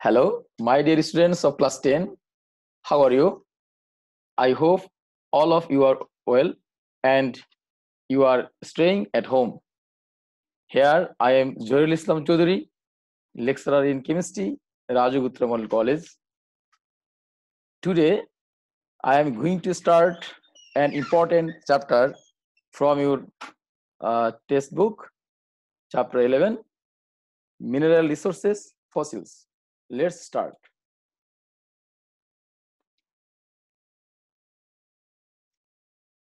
Hello, my dear students of class 10. How are you? I hope all of you are well and you are staying at home. Here I am Joyrul Islam Choudhury, lecturer in chemistry, Raju Gutramal College. Today I am going to start an important chapter from your uh, textbook, chapter 11, Mineral Resources Fossils let's start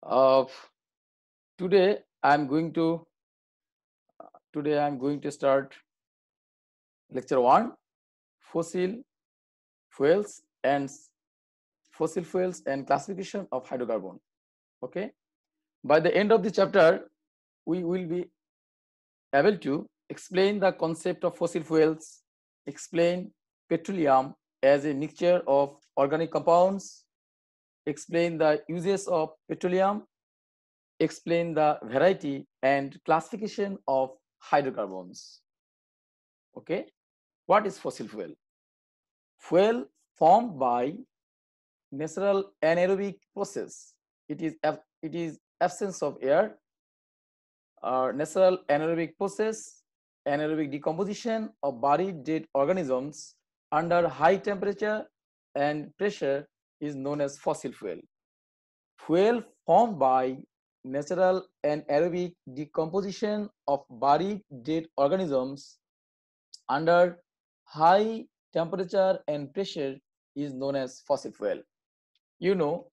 uh, today i'm going to today i'm going to start lecture 1 fossil fuels and fossil fuels and classification of hydrocarbon okay by the end of the chapter we will be able to explain the concept of fossil fuels explain petroleum as a mixture of organic compounds, explain the uses of petroleum, explain the variety and classification of hydrocarbons. Okay, what is fossil fuel? Fuel formed by natural anaerobic process. It is it is absence of air, uh, natural anaerobic process, anaerobic decomposition of buried dead organisms under high temperature and pressure is known as fossil fuel. Fuel formed by natural and aerobic decomposition of buried dead organisms under high temperature and pressure is known as fossil fuel. You know,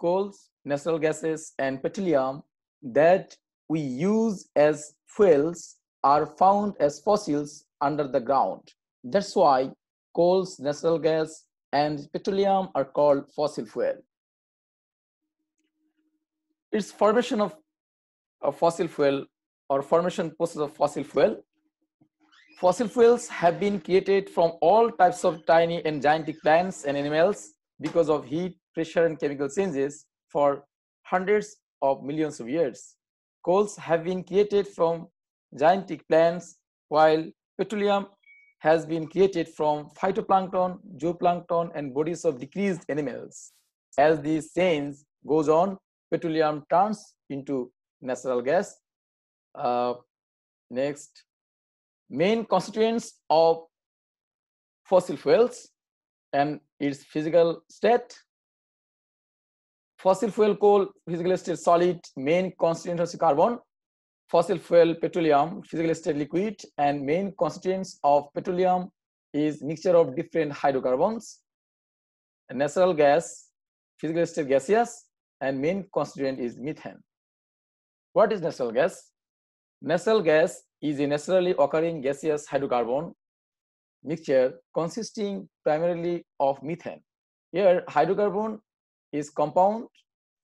coals, natural gases, and petroleum that we use as fuels are found as fossils under the ground. That's why coals, natural gas, and petroleum are called fossil fuel. Its formation of, fossil fuel or formation process of fossil fuel. Fossil fuels have been created from all types of tiny and gigantic plants and animals because of heat, pressure, and chemical changes for hundreds of millions of years. Coals have been created from gigantic plants while petroleum has been created from phytoplankton, zooplankton, and bodies of decreased animals. As the change goes on, petroleum turns into natural gas. Uh, next, main constituents of fossil fuels and its physical state. Fossil fuel coal, physical state solid, main constituent of carbon, fossil fuel petroleum physical state liquid and main constituents of petroleum is mixture of different hydrocarbons natural gas physical state gaseous and main constituent is methane what is natural gas natural gas is a naturally occurring gaseous hydrocarbon mixture consisting primarily of methane here hydrocarbon is compound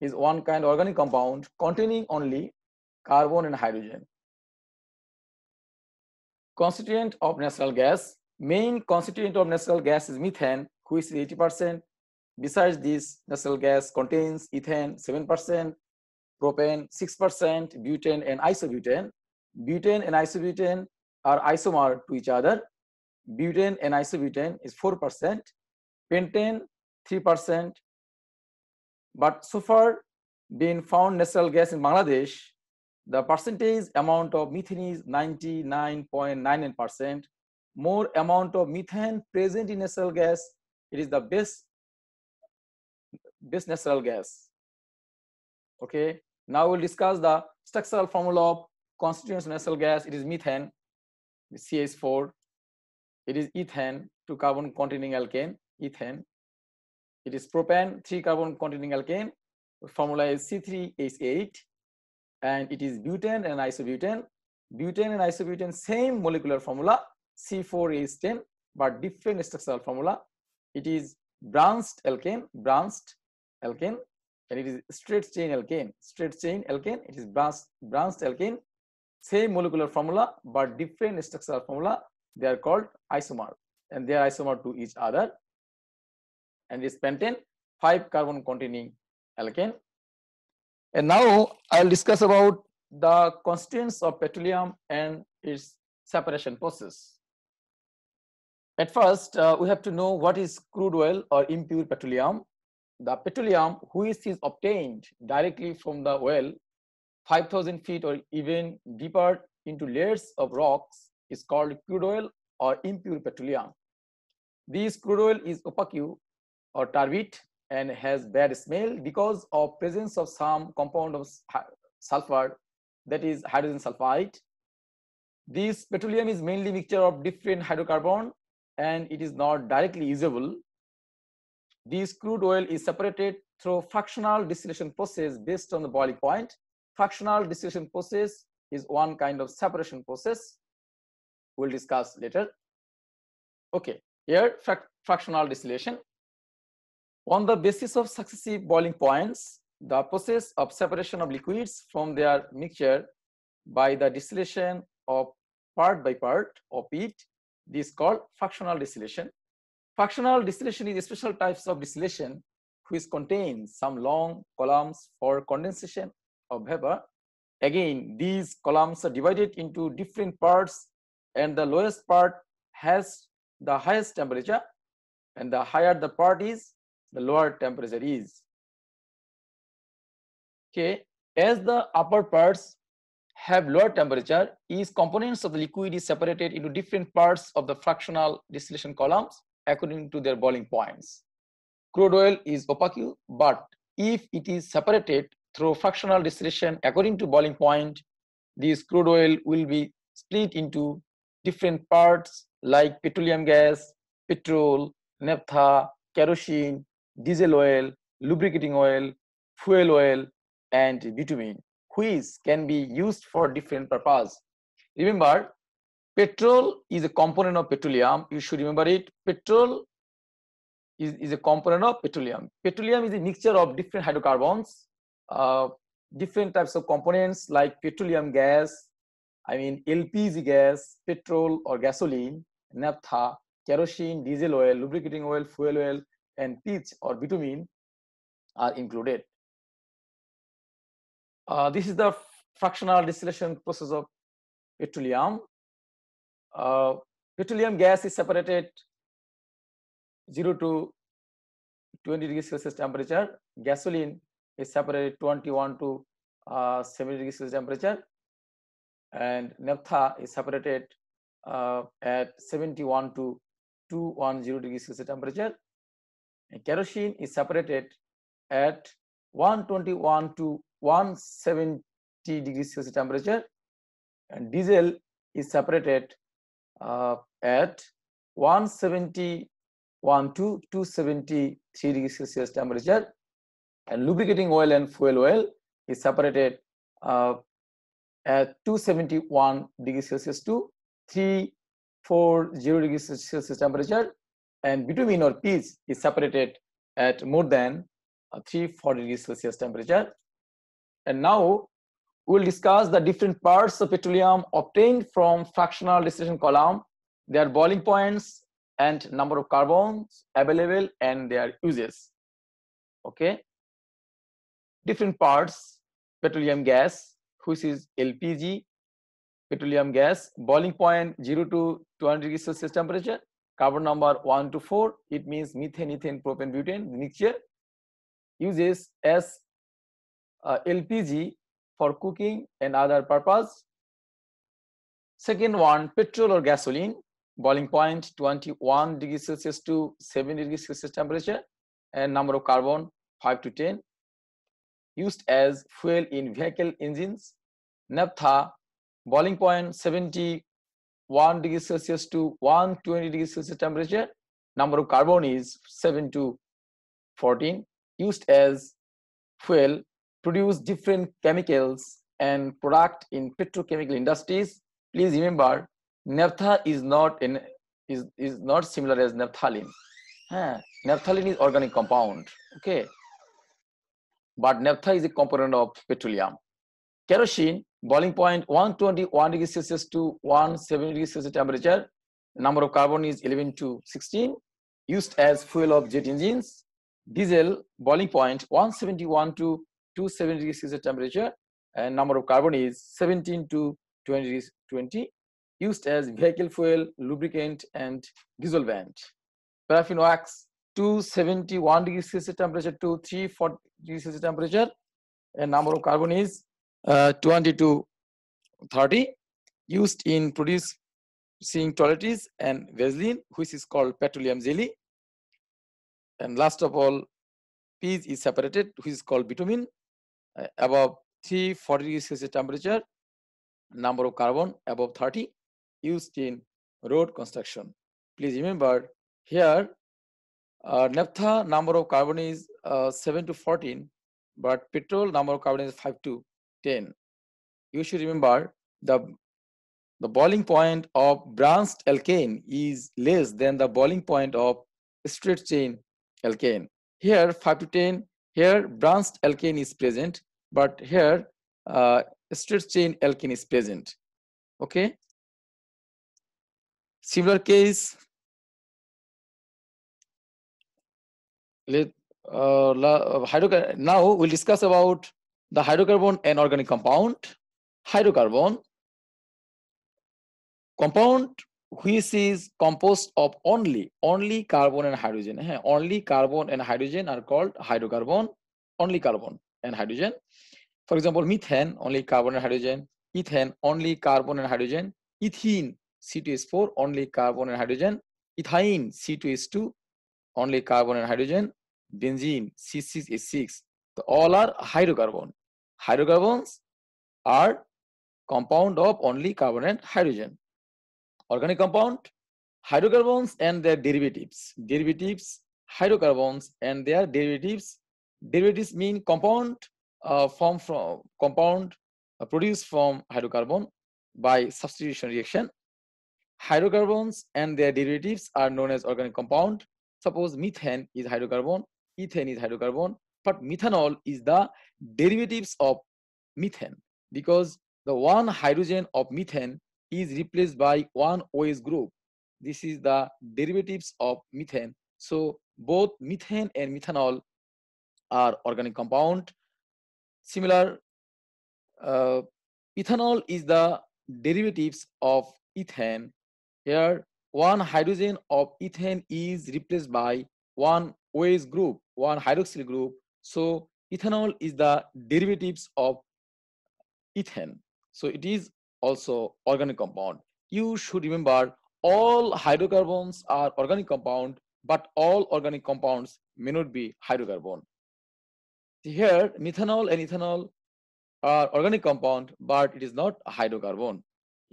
is one kind organic compound containing only carbon and hydrogen. Constituent of natural gas. Main constituent of natural gas is methane, which is 80%. Besides this, natural gas contains ethane 7%, propane 6%, butane and isobutane. Butane and isobutane are isomer to each other. Butane and isobutane is 4%, pentane 3%. But so far, being found natural gas in Bangladesh the percentage amount of methane is 99.99%. More amount of methane present in natural gas, it is the best, best natural gas. Okay, now we'll discuss the structural formula of constituents of natural gas. It is methane, CH4. It is ethane, two carbon containing alkane, ethane. It is propane, three carbon containing alkane. formula is C3H8. and it is butane and isobutane. Butane and isobutane, same molecular formula, C4H10, but different structural formula. It is branched alkane, branched alkane, and it is straight chain alkane, straight chain alkane. It is branched, branched alkane, same molecular formula, but different structural formula. They are called isomer, and they are isomer to each other. And this pentane, five carbon containing alkane And now I'll discuss about the constituents of petroleum and its separation process. At first, uh, we have to know what is crude oil or impure petroleum. The petroleum which is obtained directly from the well 5,000 feet or even deeper into layers of rocks is called crude oil or impure petroleum. This crude oil is opaque or turbid and has bad smell because of presence of some compound of sulfur that is hydrogen sulfide this petroleum is mainly mixture of different hydrocarbon and it is not directly usable this crude oil is separated through fractional distillation process based on the boiling point fractional distillation process is one kind of separation process we'll discuss later okay here fractional distillation on the basis of successive boiling points, the process of separation of liquids from their mixture by the distillation of part by part of it is called fractional distillation. Fractional distillation is a special types of distillation which contains some long columns for condensation of vapor. Again, these columns are divided into different parts and the lowest part has the highest temperature and the higher the part is, the lower temperature is. Okay, as the upper parts have lower temperature, these components of the liquid is separated into different parts of the fractional distillation columns according to their boiling points. Crude oil is opaque, but if it is separated through fractional distillation according to boiling point, this crude oil will be split into different parts like petroleum gas, petrol, naphtha, kerosene, diesel oil, lubricating oil, fuel oil, and bitumen, which can be used for different purpose. Remember, petrol is a component of petroleum. You should remember it. Petrol is, is a component of petroleum. Petroleum is a mixture of different hydrocarbons, uh, different types of components like petroleum gas, I mean LPG gas, petrol or gasoline, naphtha, kerosene, diesel oil, lubricating oil, fuel oil, and teach or bitumen are included. Uh, this is the fractional distillation process of petroleum. Uh, petroleum gas is separated 0 to 20 degrees Celsius temperature. Gasoline is separated 21 to uh, 70 degrees Celsius temperature. And naphtha is separated uh, at 71 to 210 degrees Celsius temperature kerosene is separated at 121 to 170 degrees Celsius temperature and diesel is separated uh, at 171 to 273 degrees Celsius temperature and lubricating oil and fuel oil is separated uh, at 271 degrees Celsius to 340 degrees Celsius temperature and bitumen or P is separated at more than uh, 340 degrees Celsius temperature. And now we'll discuss the different parts of petroleum obtained from fractional distillation column, their boiling points and number of carbons available and their uses. Okay. Different parts, petroleum gas, which is LPG, petroleum gas, boiling point 0 to 200 degrees Celsius temperature, carbon number 1 to 4 it means methane ethane propane butane the mixture uses as uh, lpg for cooking and other purpose second one petrol or gasoline boiling point 21 degrees celsius to 7 degrees celsius temperature and number of carbon 5 to 10 used as fuel in vehicle engines naphtha boiling point 70 1 degree Celsius to 120 degree Celsius temperature, number of carbon is 7 to 14 used as fuel produce different chemicals and product in petrochemical industries. Please remember, naphtha is not in is, is not similar as naphthalene. Huh? Naphthalene is organic compound. Okay. But naphtha is a component of petroleum. Kerosene boiling point 121 degrees Celsius to 170 degrees Celsius temperature. number of carbon is 11 to 16. Used as fuel of jet engines. Diesel boiling point 171 to 270 degrees Celsius temperature. And number of carbon is 17 to 20 degrees 20. Used as vehicle fuel, lubricant, and dissolvent. Paraffin wax 271 degrees Celsius temperature to 340 degrees Celsius temperature. And number of carbon is uh, 20 to 30 used in producing toiletries and vaseline which is called petroleum jelly and last of all peas is separated which is called bitumen uh, above 340 degrees celsius temperature number of carbon above 30 used in road construction please remember here uh, naphtha number of carbon is uh, 7 to 14 but petrol number of carbon is 5 to 10 you should remember the the boiling point of branched alkane is less than the boiling point of straight chain alkane here 5 to 10 here branched alkane is present but here uh, straight chain alkane is present okay similar case let uh, uh now we'll discuss about the hydrocarbon and organic compound hydrocarbon compound which is composed of only only carbon and hydrogen only carbon and hydrogen are called hydrocarbon only carbon and hydrogen for example methane only carbon and hydrogen ethane only carbon and hydrogen ethene C2H4 only carbon and hydrogen ethyne C2H2 only carbon and hydrogen benzene C6H6 all are hydrocarbon hydrocarbons are compound of only carbon and hydrogen. Organic compound, hydrocarbons and their derivatives. Derivatives, hydrocarbons and their derivatives. Derivatives mean compound uh, form from compound uh, produced from hydrocarbon by substitution reaction. Hydrocarbons and their derivatives are known as organic compound. Suppose methane is hydrocarbon, ethane is hydrocarbon, but methanol is the derivatives of methane because the one hydrogen of methane is replaced by one OH group. This is the derivatives of methane. So both methane and methanol are organic compound. Similar, uh, ethanol is the derivatives of ethane. Here, one hydrogen of ethane is replaced by one OH group, one hydroxyl group, so ethanol is the derivatives of ethane. So it is also organic compound. You should remember all hydrocarbons are organic compound, but all organic compounds may not be hydrocarbon. Here, methanol and ethanol are organic compound, but it is not hydrocarbon.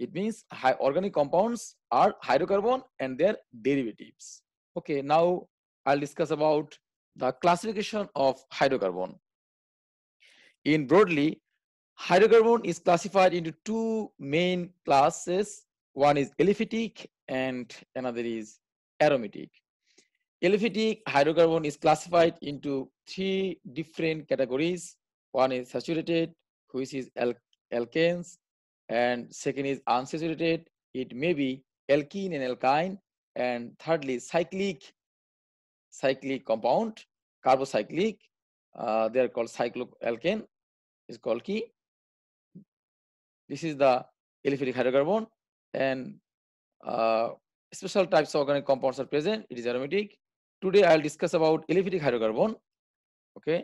It means organic compounds are hydrocarbon and their derivatives. Okay, now I'll discuss about the classification of hydrocarbon. In broadly, hydrocarbon is classified into two main classes. One is aliphatic and another is aromatic. Aliphatic hydrocarbon is classified into three different categories. One is saturated, which is al alkanes, and second is unsaturated. It may be alkene and alkyne, and thirdly cyclic cyclic compound, carbocyclic. Uh, they are called cycloalkane. Is called key. This is the aliphatic hydrocarbon, and uh, special types of organic compounds are present. It is aromatic. Today I'll discuss about aliphatic hydrocarbon. Okay.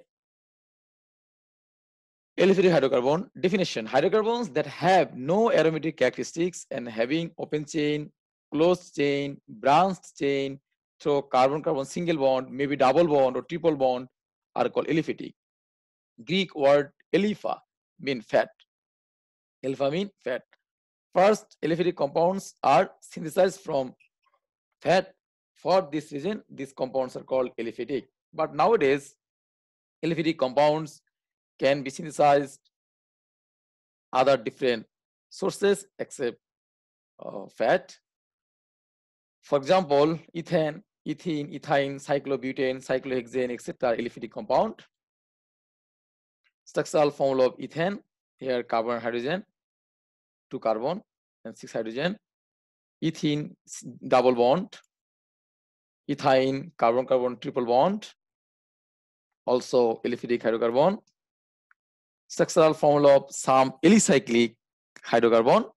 Aliphatic hydrocarbon definition: hydrocarbons that have no aromatic characteristics and having open chain, closed chain, branched chain, so carbon-carbon single bond, maybe double bond or triple bond are called aliphatic. Greek word elipa mean fat. Alpha mean fat. First, aliphatic compounds are synthesized from fat. For this reason, these compounds are called aliphatic. But nowadays, aliphatic compounds can be synthesized other different sources except uh, fat. For example, ethane ethene, ethine, cyclobutane, cyclohexane, etc. aliphatic compound. Structural formula of ethane, here carbon, hydrogen, two carbon and six hydrogen. Ethene, double bond. Ethine, carbon-carbon triple bond. Also aliphatic hydrocarbon. Structural formula of some alicyclic hydrocarbon.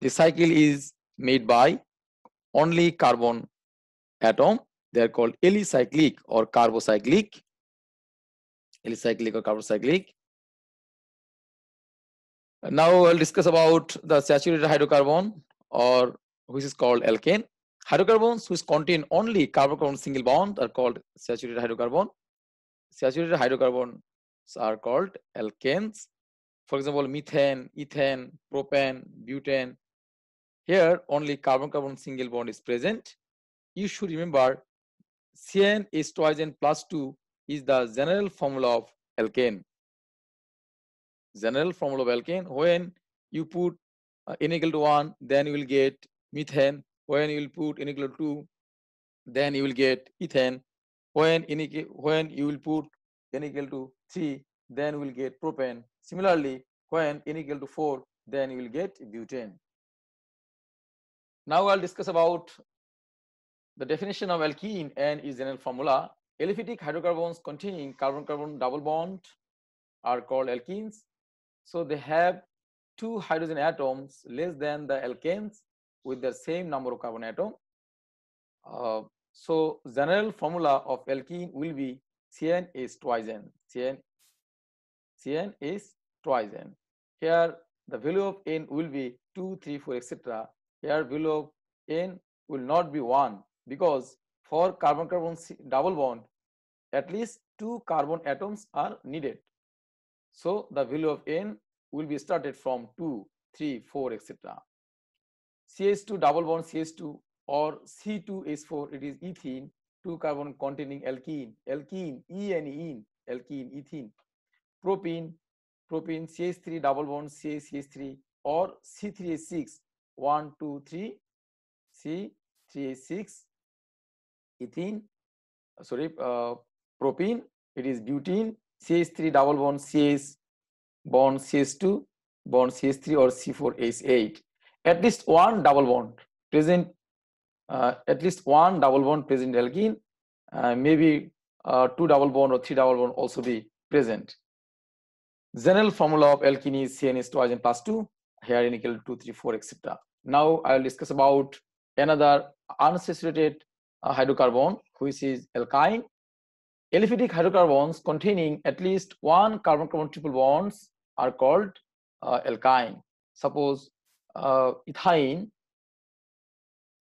The cycle is made by only carbon atom. They are called alicyclic or carbocyclic. Alicyclic or carbocyclic. Now I'll discuss about the saturated hydrocarbon or which is called alkane. Hydrocarbons which contain only carbon single bond are called saturated hydrocarbon. Saturated hydrocarbons are called alkanes. For example, methane, ethane, propane, butane. Here only carbon carbon single bond is present you should remember CN is n 2 is the general formula of alkane. General formula of alkane when you put uh, n equal to 1 then you will get methane when you will put n equal to 2 then you will get ethane when n equal, when you will put n equal to 3 then you will get propane similarly when n equal to 4 then you will get butane now i'll discuss about the definition of alkene N is general formula. Aliphatic hydrocarbons containing carbon-carbon double bond are called alkenes. So they have two hydrogen atoms less than the alkanes with the same number of carbon atom. Uh, so general formula of alkene will be CN is twice N. CN, CN is twice N. Here the value of N will be 2, 3, 4, etc. Here value of N will not be 1. because for carbon carbon double bond at least two carbon atoms are needed so the value of n will be started from 2 3 4 etc ch2 double bond ch2 or c2h4 it is ethene two carbon containing alkene alkene enene alkene ethene propene propene ch3 double bond ch3 or c3h6 1 2 3 c3h6 ethene uh, sorry uh, propene it is butene ch3 double bond ch bond ch2 bond ch3 or c4h8 at least one double bond present uh, at least one double bond present alkene uh, maybe uh, two double bond or three double bond also be present general formula of alkene is cnh 2 isogen plus 2 here in equal to 2 3 4 etc now i will discuss about another unsaturated uh, hydrocarbon which is alkyne aliphatic hydrocarbons containing at least one carbon carbon triple bonds are called uh, alkyne suppose uh,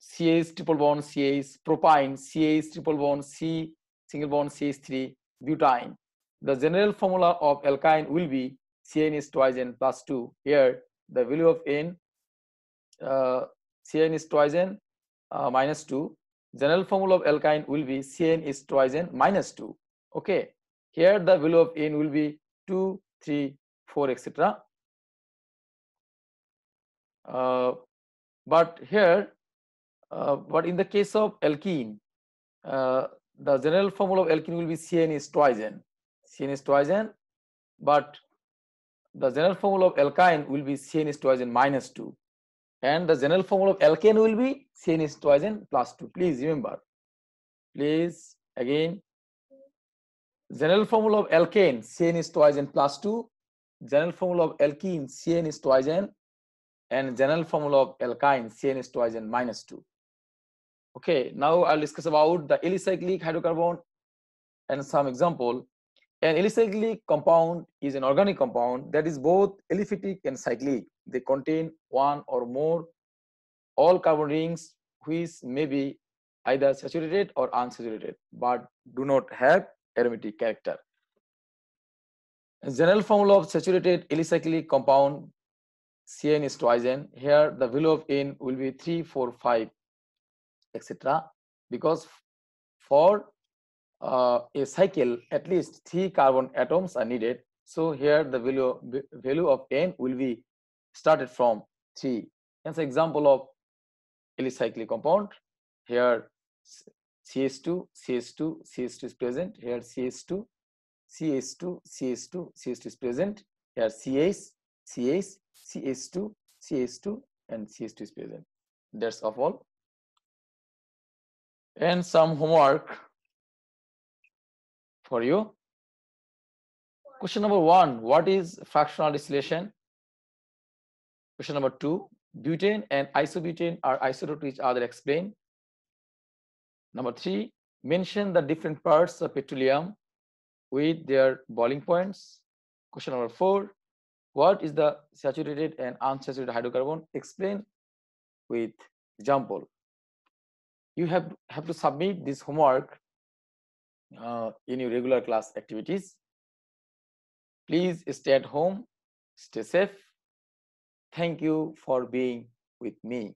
C CH triple bond CH C CH triple bond C single bond CH3 butyne. the general formula of alkyne will be CN is twice N plus 2 here the value of N uh, CN is twice N uh, minus 2 General formula of alkyne will be CN is twice N minus 2. Okay. Here the value of N will be 2, 3, 4, etc. Uh, but here, uh, but in the case of alkene, uh, the general formula of alkene will be CN is twice N. CN is twice N, but the general formula of alkyne will be CN is twice N minus 2 and the general formula of alkane will be Cn is twice and plus 2 please remember please again general formula of alkane Cn is twice and plus 2 general formula of alkene is twice and and general formula of alkyne is twice and minus 2 okay now I'll discuss about the cyclic hydrocarbon and some example an cyclic compound is an organic compound that is both aliphatic and cyclic they contain one or more all carbon rings which may be either saturated or unsaturated but do not have aromatic character. General formula of saturated alicyclic compound CN is twizen. Here the value of N will be 3, 4, 5, etc. Because for uh, a cycle, at least three carbon atoms are needed. So here the value, value of N will be started from three. an example of alicyclic compound. Here, CH2, CH2, CH2 is present. Here, CH2, CH2, CH2, CH2 is present. Here, CH, CH, CH2, CH2, and CH2 is present. That's of all. And some homework for you. Question number one What is fractional distillation? Question number two, butane and isobutane are isotope to each other, explain. Number three, mention the different parts of petroleum with their boiling points. Question number four, what is the saturated and unsaturated hydrocarbon? Explain with example. You have, have to submit this homework uh, in your regular class activities. Please stay at home, stay safe, Thank you for being with me.